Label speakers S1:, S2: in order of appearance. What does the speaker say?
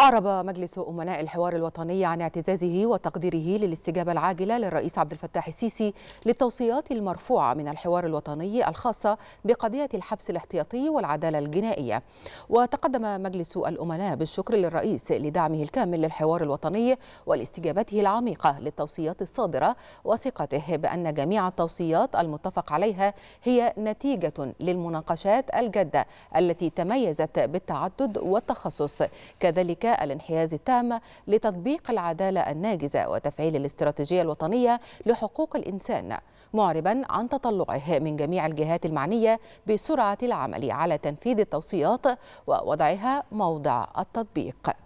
S1: أعرب مجلس أمناء الحوار الوطني عن اعتزازه وتقديره للاستجابة العاجلة للرئيس عبد الفتاح السيسي للتوصيات المرفوعة من الحوار الوطني الخاصة بقضية الحبس الاحتياطي والعدالة الجنائية وتقدم مجلس الأمناء بالشكر للرئيس لدعمه الكامل للحوار الوطني والاستجابته العميقة للتوصيات الصادرة وثقته بأن جميع التوصيات المتفق عليها هي نتيجة للمناقشات الجادة التي تميزت بالتعدد والتخصص كذلك الانحياز التام لتطبيق العدالة الناجزة وتفعيل الاستراتيجية الوطنية لحقوق الإنسان معربا عن تطلعه من جميع الجهات المعنية بسرعة العمل على تنفيذ التوصيات ووضعها موضع التطبيق